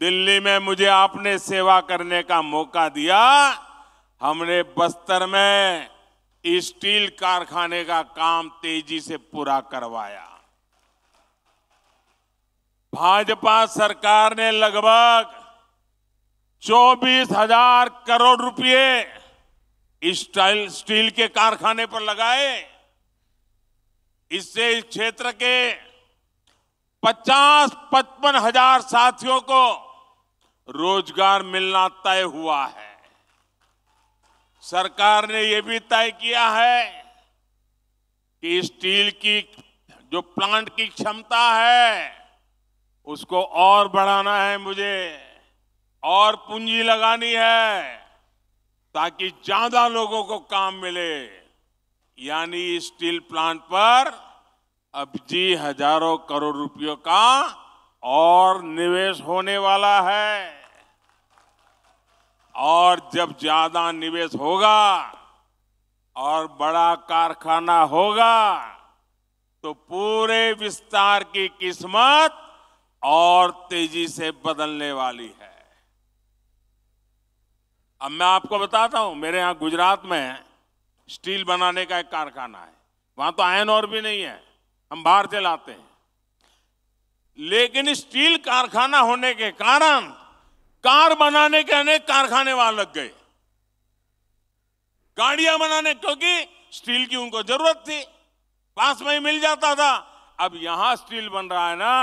दिल्ली में मुझे आपने सेवा करने का मौका दिया हमने बस्तर में स्टील कारखाने का काम तेजी से पूरा करवाया भाजपा सरकार ने लगभग चौबीस हजार करोड़ रुपए स्टाइल स्टील के कारखाने पर लगाए इससे इस क्षेत्र के पचास पचपन हजार साथियों को रोजगार मिलना तय हुआ है सरकार ने यह भी तय किया है कि स्टील की जो प्लांट की क्षमता है उसको और बढ़ाना है मुझे और पूंजी लगानी है ताकि ज्यादा लोगों को काम मिले यानी स्टील प्लांट पर अब जी हजारों करोड़ रुपयों का और निवेश होने वाला है और जब ज्यादा निवेश होगा और बड़ा कारखाना होगा तो पूरे विस्तार की किस्मत और तेजी से बदलने वाली है अब मैं आपको बताता हूं मेरे यहां गुजरात में स्टील बनाने का एक कारखाना है वहां तो आयन और भी नहीं है हम बाहर चलाते हैं लेकिन स्टील कारखाना होने के कारण कार बनाने के अनेक कारखाने वहां लग गए गाड़ियां बनाने क्योंकि स्टील की उनको जरूरत थी पास में ही मिल जाता था अब यहां स्टील बन रहा है ना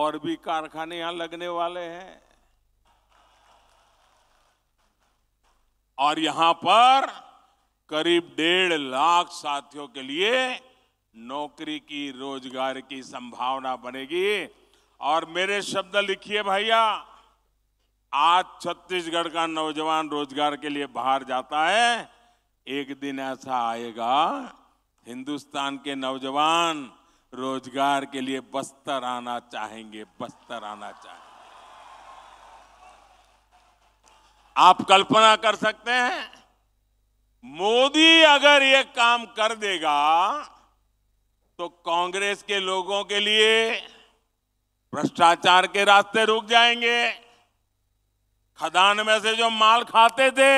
और भी कारखाने यहां लगने वाले हैं और यहां पर करीब डेढ़ लाख साथियों के लिए नौकरी की रोजगार की संभावना बनेगी और मेरे शब्द लिखिए भैया आज छत्तीसगढ़ का नौजवान रोजगार के लिए बाहर जाता है एक दिन ऐसा आएगा हिंदुस्तान के नौजवान रोजगार के लिए बस्तर आना चाहेंगे बस्तर आना चाहेंगे आप कल्पना कर सकते हैं मोदी अगर ये काम कर देगा तो कांग्रेस के लोगों के लिए भ्रष्टाचार के रास्ते रुक जाएंगे खदान में से जो माल खाते थे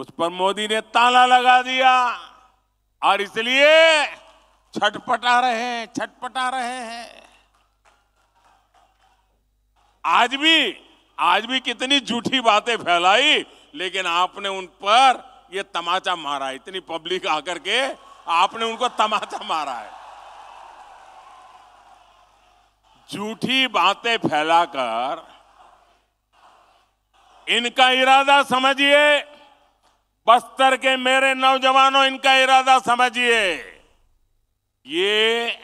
उस पर मोदी ने ताला लगा दिया और इसलिए छटपटा रहे हैं छटपटा रहे हैं आज भी आज भी कितनी झूठी बातें फैलाई लेकिन आपने उन पर ये तमाचा मारा इतनी पब्लिक आकर के आपने उनको तमाचा मारा है झूठी बातें फैलाकर इनका इरादा समझिए बस्तर के मेरे नौजवानों इनका इरादा समझिए ये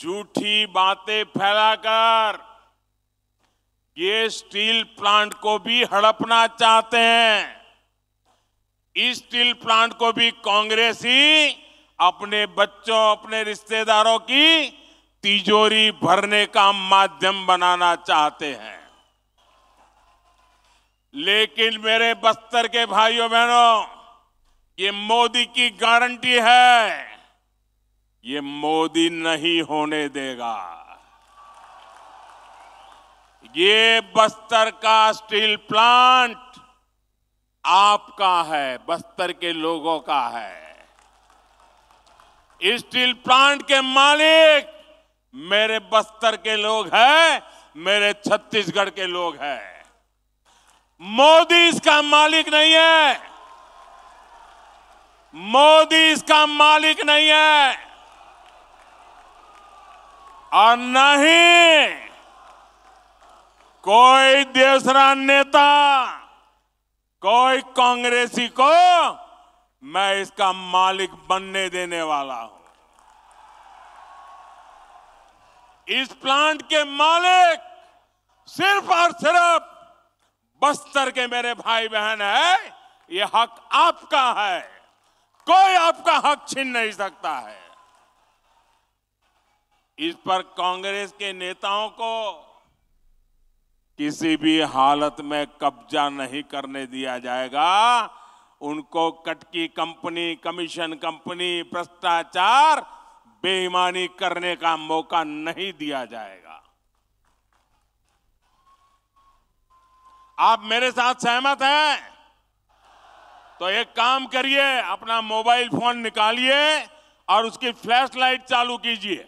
झूठी बातें फैलाकर ये स्टील प्लांट को भी हड़पना चाहते हैं इस स्टील प्लांट को भी कांग्रेस ही अपने बच्चों अपने रिश्तेदारों की तिजोरी भरने का माध्यम बनाना चाहते हैं लेकिन मेरे बस्तर के भाइयों बहनों ये मोदी की गारंटी है ये मोदी नहीं होने देगा ये बस्तर का स्टील प्लांट आपका है बस्तर के लोगों का है स्टील प्लांट के मालिक मेरे बस्तर के लोग हैं मेरे छत्तीसगढ़ के लोग हैं मोदी इसका मालिक नहीं है मोदी इसका मालिक नहीं है और न ही कोई दूसरा नेता कोई कांग्रेसी को मैं इसका मालिक बनने देने वाला हूं इस प्लांट के मालिक सिर्फ और सिर्फ बस्तर के मेरे भाई बहन है ये हक आपका है कोई आपका हक छीन नहीं सकता है इस पर कांग्रेस के नेताओं को किसी भी हालत में कब्जा नहीं करने दिया जाएगा उनको कटकी कंपनी कमीशन कंपनी भ्रष्टाचार बेईमानी करने का मौका नहीं दिया जाएगा आप मेरे साथ सहमत हैं तो एक काम करिए अपना मोबाइल फोन निकालिए और उसकी फ्लैश लाइट चालू कीजिए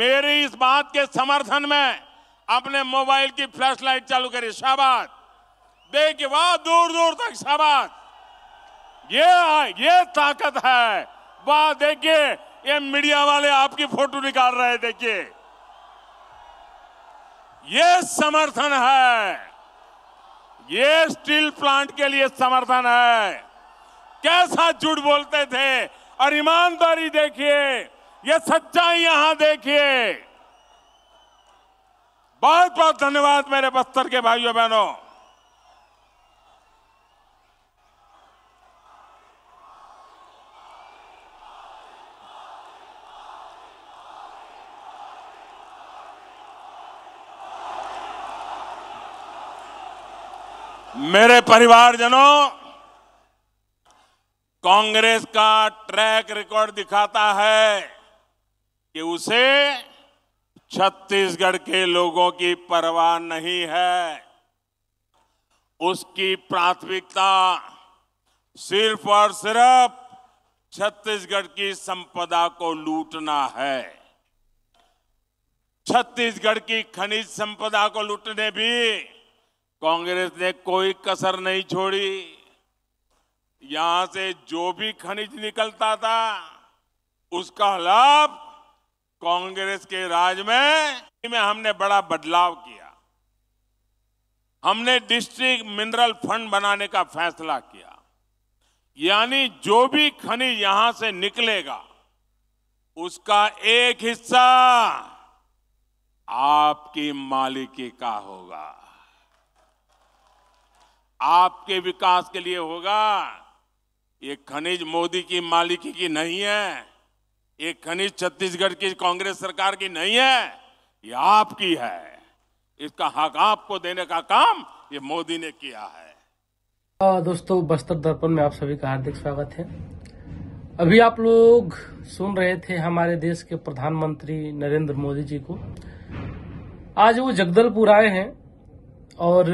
मेरी इस बात के समर्थन में अपने मोबाइल की फ्लैश लाइट चालू करिए शाबाश देखिए वाह दूर दूर तक शाबाश ये ये ताकत है वाह देखिए ये मीडिया वाले आपकी फोटो निकाल रहे हैं देखिए ये समर्थन है ये स्टील प्लांट के लिए समर्थन है कैसा झूठ बोलते थे और ईमानदारी देखिए ये सच्चाई यहां देखिए बहुत बहुत धन्यवाद मेरे बस्तर के भाइयों बहनों मेरे परिवारजनों कांग्रेस का ट्रैक रिकॉर्ड दिखाता है कि उसे छत्तीसगढ़ के लोगों की परवाह नहीं है उसकी प्राथमिकता सिर्फ और सिर्फ छत्तीसगढ़ की संपदा को लूटना है छत्तीसगढ़ की खनिज संपदा को लूटने भी कांग्रेस ने कोई कसर नहीं छोड़ी यहां से जो भी खनिज निकलता था उसका लाभ कांग्रेस के राज में में हमने बड़ा बदलाव किया हमने डिस्ट्रिक्ट मिनरल फंड बनाने का फैसला किया यानी जो भी खनिज यहां से निकलेगा उसका एक हिस्सा आपकी मालिकी का होगा आपके विकास के लिए होगा ये खनिज मोदी की मालिकी की नहीं है ये खनिज छत्तीसगढ़ की कांग्रेस सरकार की नहीं है ये आपकी है इसका हक आपको देने का काम ये मोदी ने किया है दोस्तों बस्तर दर्पण में आप सभी का हार्दिक स्वागत है अभी आप लोग सुन रहे थे हमारे देश के प्रधानमंत्री नरेंद्र मोदी जी को आज वो जगदलपुर आए हैं और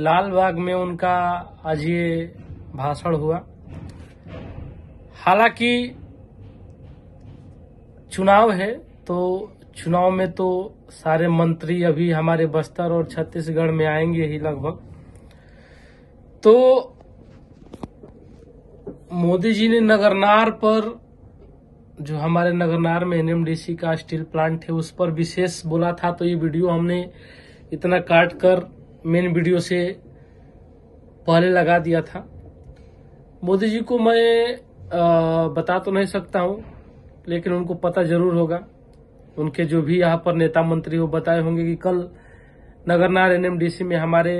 लाल बाग में उनका आज ये भाषण हुआ हालांकि चुनाव है तो चुनाव में तो सारे मंत्री अभी हमारे बस्तर और छत्तीसगढ़ में आएंगे ही लगभग तो मोदी जी ने नगरनार पर जो हमारे नगरनार में एनएमडीसी का स्टील प्लांट है उस पर विशेष बोला था तो ये वीडियो हमने इतना काट कर मेन वीडियो से पहले लगा दिया था मोदी जी को मैं आ, बता तो नहीं सकता हूँ लेकिन उनको पता जरूर होगा उनके जो भी यहाँ पर नेता मंत्री वो बताए होंगे कि कल नगरनार एनएमडीसी में हमारे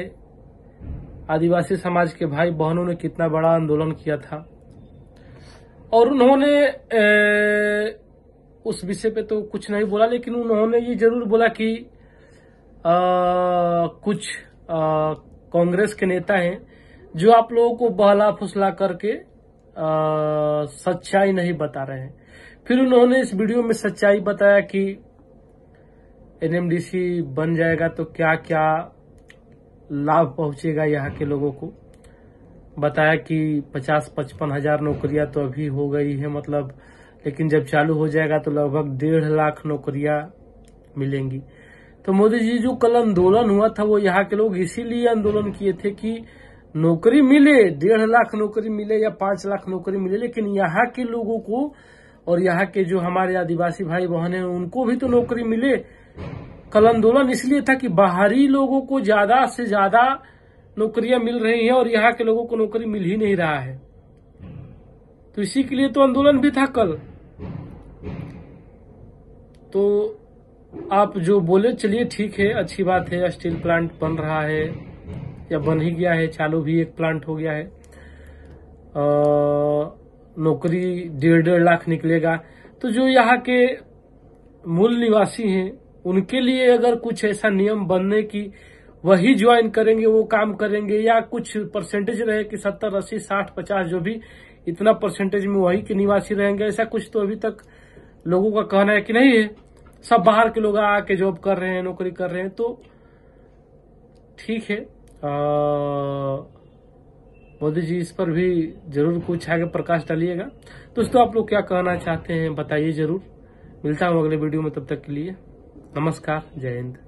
आदिवासी समाज के भाई बहनों ने कितना बड़ा आंदोलन किया था और उन्होंने ए, उस विषय पे तो कुछ नहीं बोला लेकिन उन्होंने ये जरूर बोला कि आ, कुछ कांग्रेस के नेता हैं जो आप लोगों को बहला फुसला करके आ, सच्चाई नहीं बता रहे हैं फिर उन्होंने इस वीडियो में सच्चाई बताया कि एनएमडीसी बन जाएगा तो क्या क्या लाभ पहुंचेगा यहाँ के लोगों को बताया कि पचास पचपन हजार नौकरियां तो अभी हो गई है मतलब लेकिन जब चालू हो जाएगा तो लगभग डेढ़ लाख नौकरियां मिलेंगी तो मोदी जी जो कल आंदोलन हुआ था वो यहाँ के लोग इसीलिए आंदोलन किए थे कि नौकरी मिले डेढ़ लाख नौकरी मिले या पांच लाख नौकरी मिले लेकिन यहाँ के लोगों को और यहाँ के जो हमारे आदिवासी भाई बहन है उनको भी तो नौकरी मिले कल आंदोलन इसलिए था कि बाहरी लोगों को ज्यादा से ज्यादा नौकरियां मिल रही हैं और यहाँ के लोगों को नौकरी मिल ही नहीं रहा है तो इसी के लिए तो आंदोलन भी था कल तो आप जो बोले चलिए ठीक है अच्छी बात है स्टील प्लांट बन रहा है या बन ही गया है चालू भी एक प्लांट हो गया है आ, नौकरी डेढ़ डेढ़ लाख निकलेगा तो जो यहाँ के मूल निवासी हैं उनके लिए अगर कुछ ऐसा नियम बनने की वही ज्वाइन करेंगे वो काम करेंगे या कुछ परसेंटेज रहे कि सत्तर अस्सी साठ पचास जो भी इतना परसेंटेज में वही के निवासी रहेंगे ऐसा कुछ तो अभी तक लोगों का कहना है कि नहीं है सब बाहर के लोग आके जॉब कर रहे हैं नौकरी कर रहे हैं तो ठीक है मोदी जी इस पर भी जरूर कुछ आगे प्रकाश डालिएगा दोस्तों आप लोग क्या कहना चाहते हैं बताइए जरूर मिलता हूँ अगले वीडियो में तब तक के लिए नमस्कार जय हिंद